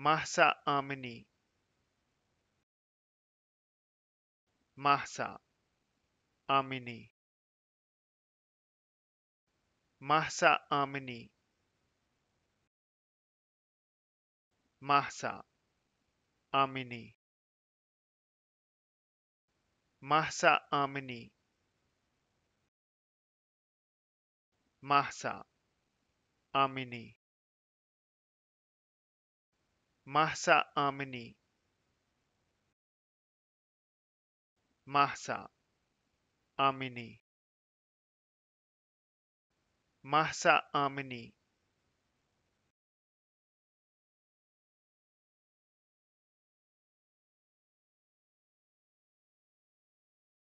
Mahsa Amini. Mahsa Amini. Mahsa Amini. Mahsa Amini. Mahsa Amini. Mahsa Amini. Mahsa Amini. Mahsa Amini. Mahsa Amini.